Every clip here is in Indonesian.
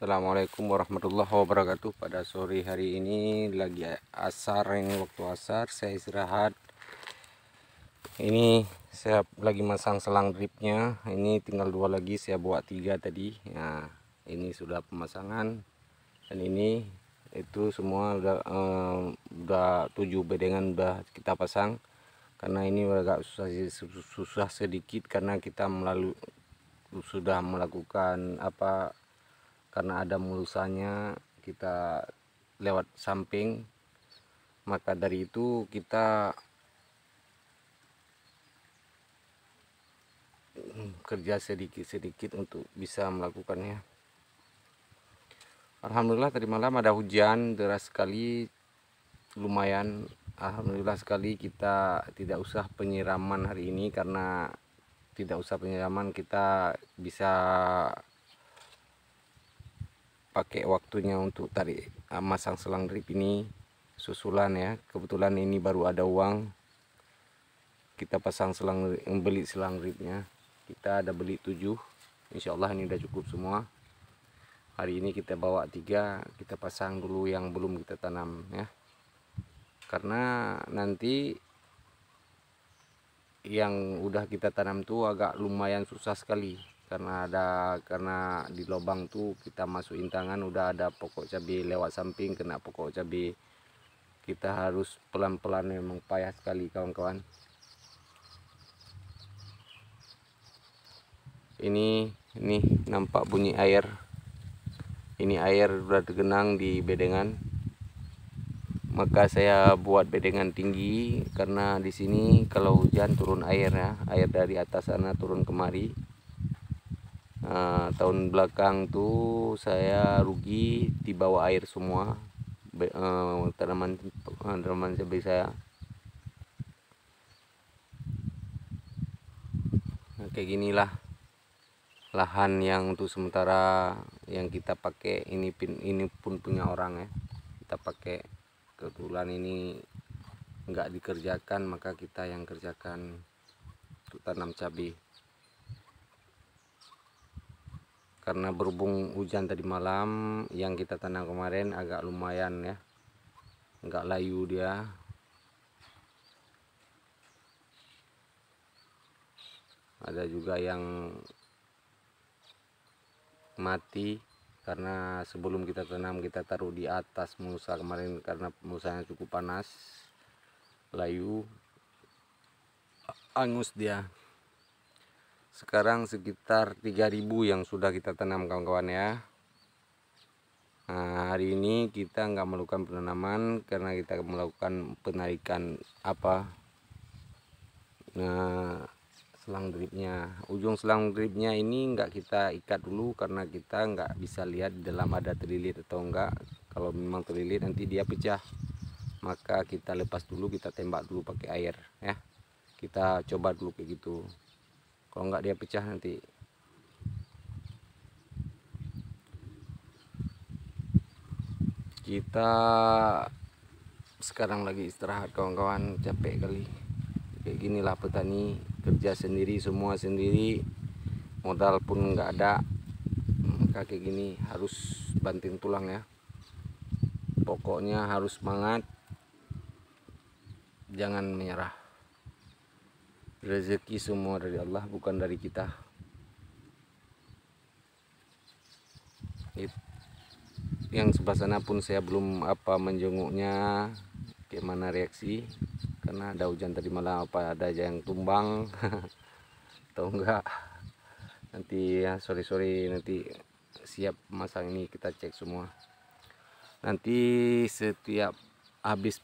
Assalamualaikum warahmatullahi wabarakatuh pada sore hari ini lagi asar ini waktu asar saya istirahat ini saya lagi masang selang dripnya ini tinggal dua lagi saya buat tiga tadi nah ini sudah pemasangan dan ini itu semua udah, eh, udah tujuh bedengan udah kita pasang karena ini agak susah susah sedikit karena kita melalui sudah melakukan apa karena ada mulusannya kita lewat samping maka dari itu kita kerja sedikit-sedikit untuk bisa melakukannya Alhamdulillah tadi malam ada hujan deras sekali lumayan Alhamdulillah sekali kita tidak usah penyiraman hari ini karena tidak usah penyiraman kita bisa pakai waktunya untuk tarik ah, masang selang drip ini susulan ya kebetulan ini baru ada uang kita pasang selang beli selang dripnya kita ada beli 7 insyaallah ini udah cukup semua hari ini kita bawa tiga kita pasang dulu yang belum kita tanam ya karena nanti yang udah kita tanam tuh agak lumayan susah sekali karena ada karena di lubang tuh kita masukin tangan udah ada pokok cabai lewat samping kena pokok cabai kita harus pelan-pelan memang payah sekali kawan-kawan ini ini nampak bunyi air ini air tergenang di bedengan maka saya buat bedengan tinggi karena di sini kalau hujan turun airnya air dari atas sana turun kemari Eh, tahun belakang tuh saya rugi di bawah air semua Be, uh, tanaman eh, tanaman cabai saya nah, kayak lah lahan yang untuk sementara yang kita pakai ini pin ini pun punya orang ya kita pakai kebetulan ini nggak dikerjakan maka kita yang kerjakan untuk tanam cabai karena berhubung hujan tadi malam yang kita tanam kemarin agak lumayan ya enggak layu dia ada juga yang mati karena sebelum kita tanam kita taruh di atas musa kemarin karena musanya cukup panas layu angus dia sekarang sekitar 3000 yang sudah kita tanam kawan-kawan ya nah, hari ini kita nggak melakukan penanaman karena kita melakukan penarikan apa nah selang dripnya ujung selang dripnya ini nggak kita ikat dulu karena kita nggak bisa lihat dalam ada terlilit atau enggak kalau memang terlilit nanti dia pecah maka kita lepas dulu kita tembak dulu pakai air ya kita coba dulu kayak gitu kalau nggak dia pecah nanti kita sekarang lagi istirahat kawan-kawan capek kali kayak ginilah petani kerja sendiri semua sendiri modal pun nggak ada maka kayak gini harus banting tulang ya pokoknya harus semangat jangan menyerah rezeki semua dari Allah bukan dari kita yang sebelah sana pun saya belum apa menjenguknya gimana reaksi karena ada hujan tadi malam apa ada aja yang tumbang atau enggak nanti ya sorry sorry nanti siap masang ini kita cek semua nanti setiap habis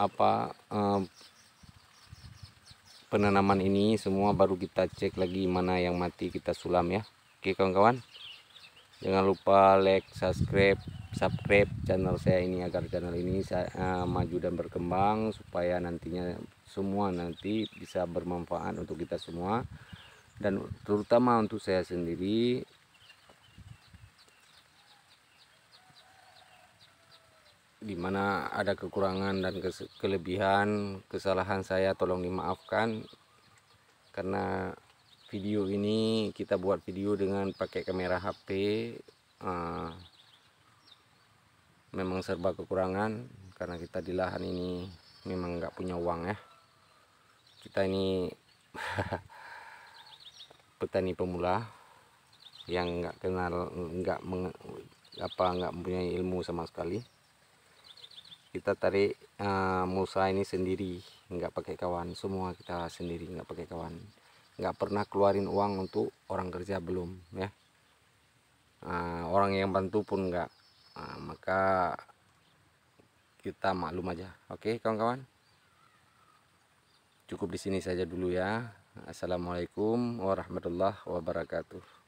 apa eh, penanaman ini semua baru kita cek lagi mana yang mati kita sulam ya oke kawan-kawan jangan lupa like subscribe subscribe channel saya ini agar channel ini saya, uh, eh, maju dan berkembang supaya nantinya semua nanti bisa bermanfaat untuk kita semua dan terutama untuk saya sendiri di mana ada kekurangan dan kelebihan kesalahan saya tolong dimaafkan karena video ini kita buat video dengan pakai kamera HP eh, memang serba kekurangan karena kita di lahan ini memang nggak punya uang ya kita ini petani pemula yang nggak kenal nggak apa nggak punya ilmu sama sekali kita tarik uh, musa ini sendiri nggak pakai kawan semua kita sendiri nggak pakai kawan nggak pernah keluarin uang untuk orang kerja belum ya uh, orang yang bantu pun nggak uh, maka kita maklum aja oke okay, kawan-kawan cukup di sini saja dulu ya Assalamualaikum warahmatullahi wabarakatuh